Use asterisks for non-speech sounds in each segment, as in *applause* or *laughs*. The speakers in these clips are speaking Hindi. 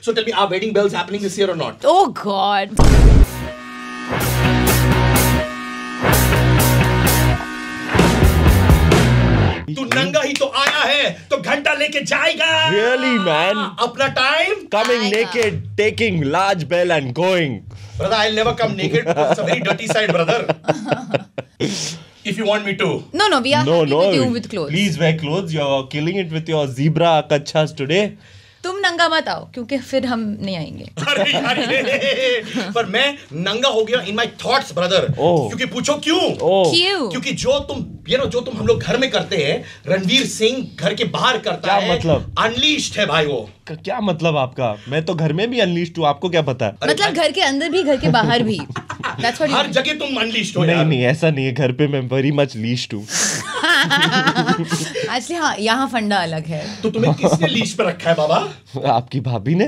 So tell me, are wedding bells happening this year or not? Oh God. तू नंगा ही तो आया है तो घंटा लेके जाएगा रियली मैन अपना time coming naked taking large bell and going brother I never come naked it's a very dirty side brother if you want me to. No, no, we are no, happy no, with you with clothes. Please wear clothes. You're killing it with your zebra kachas today. नंगा मत आओ क्योंकि फिर हम नहीं आएंगे *laughs* पर मैं नंगा हो गया इन माय थॉट्स ब्रदर क्योंकि पूछो क्यों क्यों क्योंकि जो तुम ये ना जो तुम हम लोग घर में करते हैं रणवीर सिंह घर के बाहर करता है मतलब अनलिस्ट है भाई वो क्या मतलब आपका मैं तो घर में भी अनलिस्ट हूँ आपको क्या पता मतलब घर के अंदर भी घर के बाहर भी *laughs* हर जगह तुम अनलिस्ट हो नहीं नहीं ऐसा नहीं है घर पे मैं वेरी मच लिस्ट हूँ एक्चुअली *laughs* हाँ यहाँ फंडा अलग है तो तुम्हें किसने लीज पे रखा है बाबा आपकी भाभी ने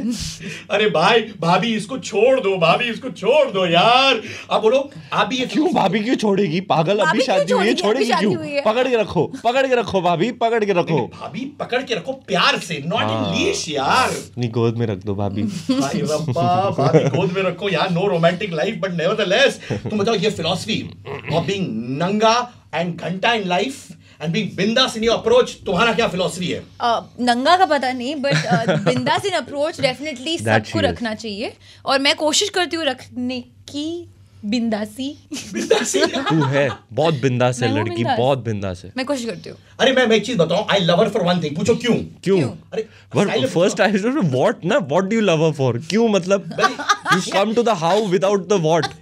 अरे भाई भाभी इसको छोड़ दो भाभी इसको छोड़ दो यार अब बोलो आप भी क्यों भाभी क्यों छोड़ेगी पागल अभी शादी हुई है छोड़ेगी क्यों पकड़ के रखो पकड़ के रखो भाभी पकड़ के रखो भाभी पकड़ के रखो प्यार से नॉट इन लीश यार नहीं गोद में रख दो भाभी भाई रब्बा भाभी गोद में रखो यार no romantic life but nevertheless तुम बताओ ये फिलॉसफी ऑफ बीइंग नंगा एंड घंटा इन लाइफ एंड बी बिंदास इन योर अप्रोच तुम्हारा क्या फिलॉसफी है नंगा का पता नहीं बट बिंदास इन अप्रोच डेफिनेटली सबको रखना चाहिए और मैं कोशिश करती हूँ रखने की बिंदासी बिंदासी *laughs* तू है बहुत बिंदास है लड़की बहुत बिंदास है मैं कोशिश करती हूँ अरे मैं मैं एक चीज I love her for one thing पूछो क्यों क्यों अरे फर्स्ट आई व्हाट ना what do you love her for क्यों मतलब you come to the how without the what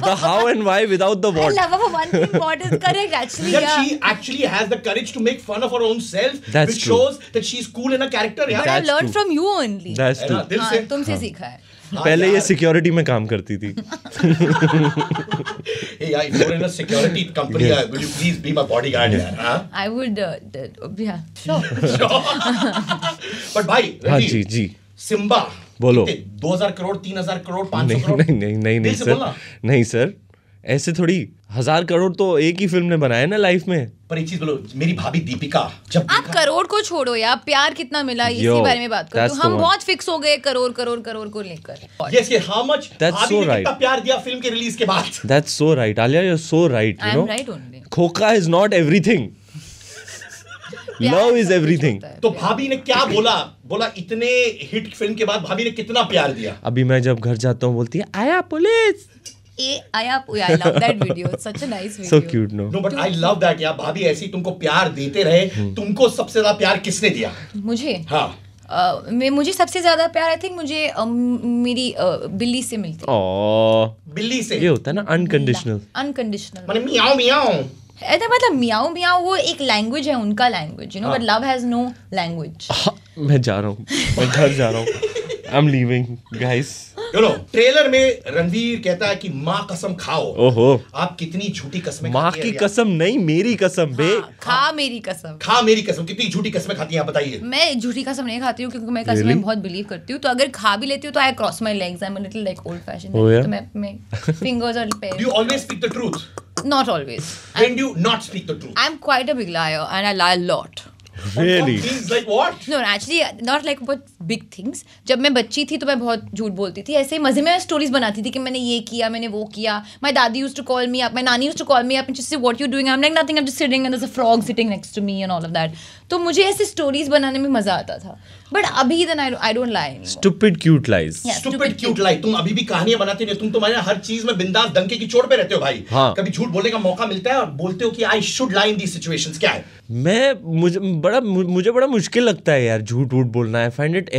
the how and why without the what. I love her for one thing. What is correct actually? yeah. she actually has the courage to make fun of her own self, That's which true. shows that she's cool in a character. Yeah? But That's I learned true. from you only. That's true. दिल से तुमसे सीखा है पहले ये सिक्योरिटी में काम करती थी hey, I जी जी सिम्बा बोलो दो हजार करोड़ तीन हजार करोड़ पांच नहीं, करोड़ नहीं नहीं नहीं नहीं सर नहीं सर ऐसे थोड़ी हजार करोड़ तो एक ही फिल्म ने बनाया ना लाइफ में पर एक चीज बोलो मेरी भाभी दीपिका जब आप करोड़ को छोड़ो यार प्यार कितना मिला इसी बारे में बात करो तो हम बहुत फिक्स हो गए करोड़ करोड़ करोड़ को लेकर yes how much that's so right प्यार दिया फिल्म के रिलीज के बाद that's so right Alia you are so right you know खोखा is not everything love is everything तो भाभी ने क्या बोला बोला इतने हिट फिल्म के बाद भाभी ने कितना प्यार दिया अभी मैं जब घर जाता हूँ बोलती है आया *laughs* पुलिस हम्म। हाँ। मुझे सबसे ज्यादा प्यार आई थिंक मुझे मेरी बिल्ली से मिलती बिल्ली से ये होता है ना अनकंडीशनल अनकंडीशनल मियाओ ऐसा मतलब मियाओ मियाओ वो एक लैंग्वेज है उनका language you know but love has no language मैं जा रहा हूँ मैं घर जा रहा हूँ I am leaving guys no trailer में रणवीर कहता है कि माँ कसम खाओ ओहो आप कितनी झूठी कसम माँ की कसम नहीं मेरी कसम बे हाँ, खा हाँ। मेरी कसम खा मेरी कसम कितनी झूठी कसम खाती है आप बताइए मैं झूठी कसम नहीं खाती हूँ क्योंकि मैं कसम really? में बहुत बिलीव करती हूँ तो अगर खा भी लेती हूँ तो I cross my legs I am little like old fashion तो मैं फिंगर्स *laughs* और pair you always speak the truth Not always. When do you not speak the truth? I'm quite a big liar and I lie a lot. Really? Things like what? No, actually not like but big things. जब मैं बच्ची थी तो मैं बहुत झूठ बोलती थी ऐसे ही मजे में स्टोरीज बनाती थी कि मैंने ये किया मैंने वो किया माई दादी use to call me up my नानी use to call me up and she say what you doing I am like nothing I am just sitting and there is a frog sitting next to me and all of that तो मुझे ऐसे स्टोरीज बनाने में मजा आता था बट अभी then I I don't lie stupid cute lies stupid cute lies तुम अभी भी कहानियां बनाते नहीं तुम तुम्हारे हर चीज में बिंदास दंके की चोट पे रहते हो भाई हाँ. कभी झूठ बोलने का मौका मिलता है और बोलते हो कि I should line the situations क्या है मैं मुझे बड़ा मुझे बड़ा मुश्किल लगता है यार झूठ वूठ बोलना I find it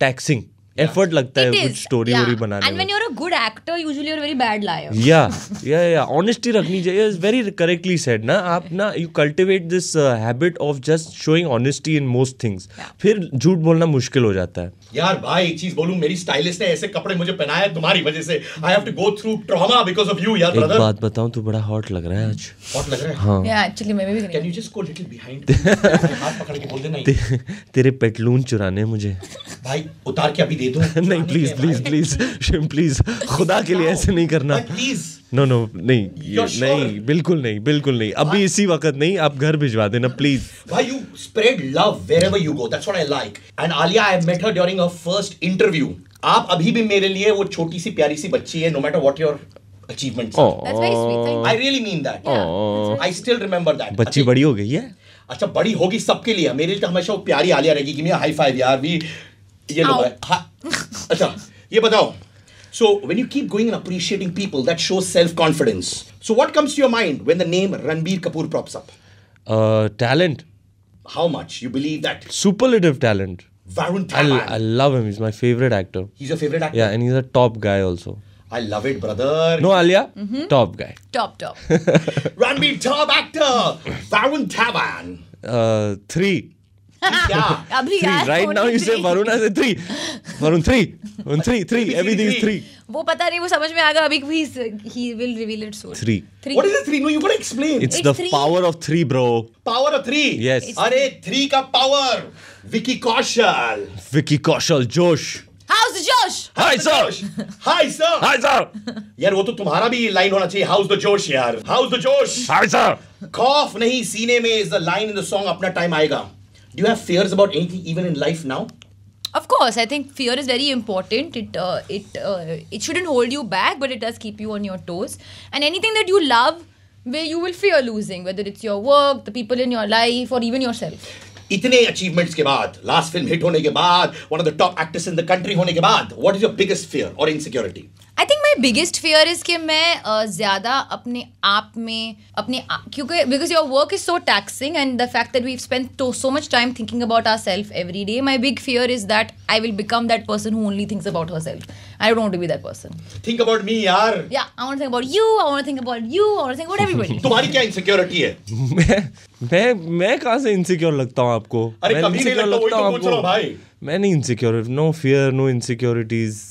taxing effort लगता है कुछ स्टोरी वोरी बनाने and when you are a good actor usually you are very bad liar yeah yeah या ऑनेस्टी रखनी चाहिए इज वेरी करेक्टली सेड ना आप ना you cultivate this habit of just showing honesty in most things फिर झूठ बोलना मुश्किल हो जाता है यार भाई एक चीज बोलूं मेरी स्टाइलिस्ट ने ऐसे कपड़े मुझे पहनाए तुम्हारी वजह से I have to go through trauma because of you यार ब्रदर एक बात बताऊं तू बड़ा हॉट लग रहा है आज हॉट लग रहा है हां या एक्चुअली मैं भी can you just go little behind हाथ पकड़ के बोल दे तेरे पेटलून चुराने मुझे भाई उतार के अभी दे दो *laughs* नहीं प्लीज प्लीज प्लीज शिम प्लीज खुदा के लिए ऐसे नहीं करना प्लीज नो नो नहीं नहीं बिल्कुल नहीं बिल्कुल नहीं अभी इसी वक्त नहीं आप घर भिजवा देना प्लीज भाई you spread love ever you go that's what I like and Alia I met her during a first interview आप अभी भी मेरे लिए वो छोटी सी प्यारी सी बच्ची है no matter what your achievements. Oh, that's very sweet. Thank you. I really mean that. Yeah, oh, I बच्ची बड़ी हो गई है अच्छा बड़ी होगी सबके लिए मेरे लिए तो हमेशा वो प्यारी आलिया रहेगी कि मैं हाई फाइव यार वी ये लो भाई अच्छा ये So when you keep going and appreciating people, that shows self-confidence. So what comes to your mind when the name Ranbir Kapoor props up? Uh, talent. How much you believe that? Superlative talent. Varun Dhawan. I, love him. He's my favorite actor. He's your favorite actor. Yeah, and he's a top guy also. I love it, brother. No, Alia, mm-hmm. top guy. Top, top. *laughs* Ranbir, top actor. Varun Dhawan. Uh, three. Right now you say Varun say three Varun three Varun everything is वो पता नहीं वो समझ में आएगा अभी ही ही will reveal it what is no you explain it's the power of three bro power of three yes अरे थ्री का power Vicky Kaushal Vicky Kaushal josh how's josh hi sir hi sir hi sir यार वो तो तुम्हारा भी लाइन होना चाहिए हाउस द जोश यार हाउस द जोश हाय सर कॉफ नहीं सीने में is the line in the song अपना टाइम आएगा Do you have fears about anything even in life now? Of course, I think fear is very important. It uh, it uh, it shouldn't hold you back, but it does keep you on your toes. And anything that you love, where you will fear losing, whether it's your work, the people in your life, or even yourself. इतने अचीवमेंट्स के बाद लास्ट फिल्म हिट होने के बाद one of the top actress in the country होने के बाद what is your biggest fear और insecurity I think my biggest fear is कि मैं ज़्यादा अपने आप में अपने क्योंकि because your work is so taxing and the fact that we spend too so much time thinking about our self every day my big fear is that I will become that person who only thinks about her self I don't to be that person think about me यार yeah I want think about you I want think about you I want think about everybody तुम्हारी क्या इनसिक्योरिटी है *laughs* मैं मैं मैं कहां से इनसिक्योर लगता हूं आपको अरे कभी नहीं लगता तो हूं आपको भाई मैं नहीं insecure no fear no insecurities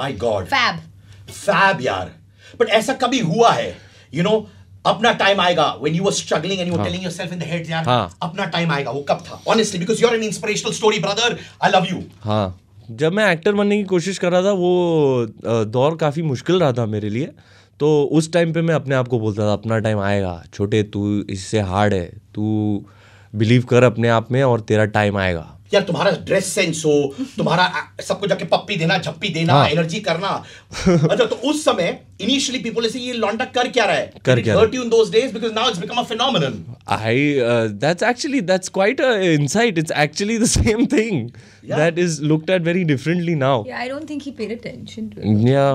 my god fab fab यार बट ऐसा कभी हुआ है यू नो अपना टाइम आएगा when you were struggling and you telling yourself in the head यार हाँ। अपना टाइम आएगा वो कब था honestly because you are an inspirational story brother I love you हां जब मैं एक्टर बनने की कोशिश कर रहा था वो दौर काफ़ी मुश्किल रहा था मेरे लिए तो उस टाइम पे मैं अपने आप को बोलता था अपना टाइम आएगा छोटे तू इससे हार्ड है तू बिलीव कर अपने आप में और तेरा टाइम आएगा यार तुम्हारा ड्रेस सेंस हो तुम्हारा सबको जाके पप्पी देना झप्पी देना हाँ. एनर्जी करना अच्छा तो उस समय इनिशियली पीपल ऐसे ये लॉन्डा कर क्या रहा है कर क्या hurt you in those days because now it's become a phenomenon I that's actually that's quite a insight it's actually the same thing that is looked at very differently now yeah I don't think he paid attention to yeah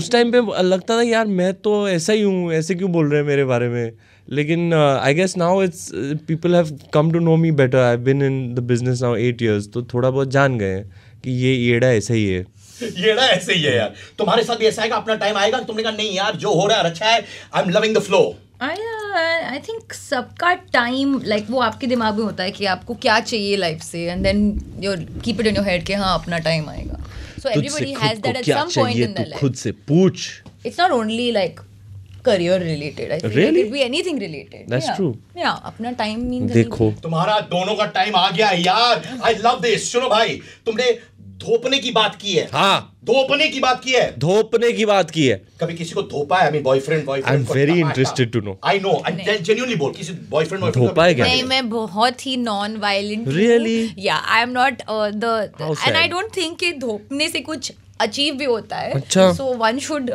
उस टाइम पे लगता था यार मैं तो ऐसा ही हूं ऐसे क्यों बोल रहे हैं मेरे बारे में लेकिन I guess now it's people have come to know me better I been in the business now eight years तो थोड़ा बहुत जान गए कि ये येड़ा ऐसा ही है *laughs* येड़ा ऐसे ही है यार तुम्हारे साथ भी ऐसा आएगा अपना टाइम आएगा तुमने कहा नहीं यार जो हो रहा है अच्छा है I am loving the flow I think सबका टाइम लाइक वो आपके दिमाग में होता है कि आपको क्या चाहिए लाइफ से and then your keep it in your head के हाँ अपना टाइम आएगा so everybody has that at some point in the life खुद से पूछ it's not only like career related I think be anything related that's true yeah अपना टाइम मीन देखो तुम्हारा दोनों का टाइम आ गया यार आई लव दिस सुनो भाई तुमने धोपने की बात की है हाँ धोपने की बात की है धोपने की बात की है कभी किसी को धोपा है I boyfriend boyfriend I am very interested to know I know I genuinely बोल किसी बॉयफ्रेंड बॉयफ्रेंड धोपा है क्या नहीं मैं बहुत ही non violent really yeah I am not the end I don't think कि धोपने से कुछ अचीव भी होता है so one should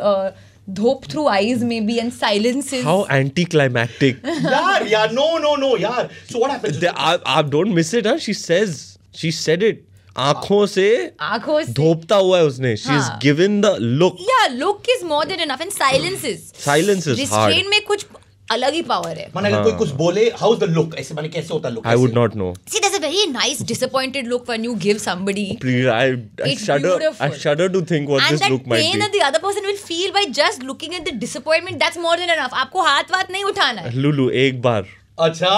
dope through eyes maybe and silences. How anticlimactic. yaar, yaar, no, no, no, yaar. So what happens? The, I, I don't miss it, huh? She says, she said it. आंखों से आंखों से धोपता हुआ है उसने she is given the look yeah look is more than enough and silences silences restrain में कुछ अलग ही पावर है माने कोई हाँ। कुछ बोले हाउ इज द लुक ऐसे माने कैसे होता look I would not know see there is a very nice disappointed look when you give somebody I shudder I shudder to think what this look might be and the other person will feel by just looking at the disappointment that's more than enough आपको हाथ वाथ नहीं उठाना है लुलु एक बार अच्छा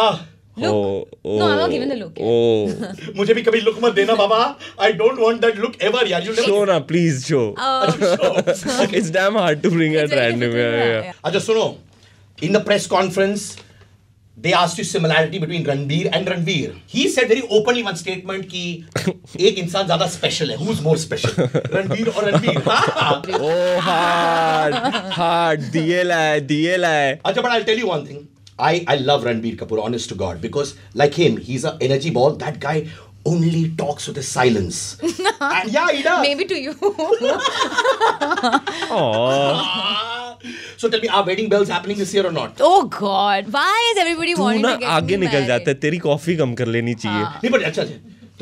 मुझे भी कभी लुक मत देना बाबा I don't want that look ever show ना please show it's damn hard to bring अच्छा सुनो in the press conference, they asked you similarity between Ranbir and Ranveer. He said very openly one statement कि एक इंसान ज़्यादा special है. Who's more special? *laughs* Ranbir or Ranveer? *laughs* oh hard, hard. DL है, DL है. अच्छा, but I'll tell you one thing. I I love Ranbir Kapoor, honest to God, because like him, he's an energy ball. That guy only talks with a silence. *laughs* and yeah, he does. Maybe to you. Aww. Ah. So tell me, are wedding bells happening this year or not? Oh God, why is everybody wanting to get आगे निकल जाता है तेरी कॉफी कम कर लेनी चाहिए नहीं बट अच्छा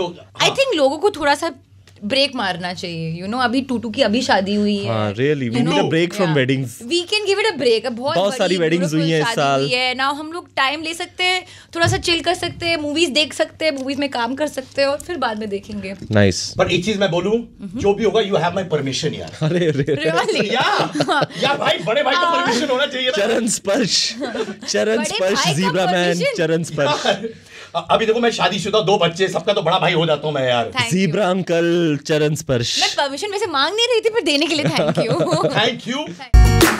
तो आई थिंक लोगों को थोड़ा सा ब्रेक मारना चाहिए यू you नो know, अभी टूटू की अभी शादी हुई है really we need a break from weddings we can give it a break बहुत, बहुत सारी वेडिंग्स हुई हैं इस साल है नाउ हम लोग टाइम ले सकते हैं थोड़ा सा चिल कर सकते हैं मूवीज देख सकते हैं मूवीज में काम कर सकते हैं और फिर बाद में देखेंगे नाइस पर एक चीज मैं बोलूं हम्म। जो भी होगा यू हैव माय परमिशन यार *laughs* अरे अरे रियली या *laughs* *laughs* भाई बड़े भाई का हाँ। परमिशन होना चाहिए चरण स्पर्श चरण स्पर्श जीब्रा मैन चरण स्पर्श अभी देखो मैं शादी शुदा दो बच्चे सबका तो बड़ा भाई हो जाता हूँ मैं यार जीब्रा अंकल चरण स्पर्श मैं परमिशन वैसे मांग नहीं रही थी पर देने के लिए थैंक यू थैंक यू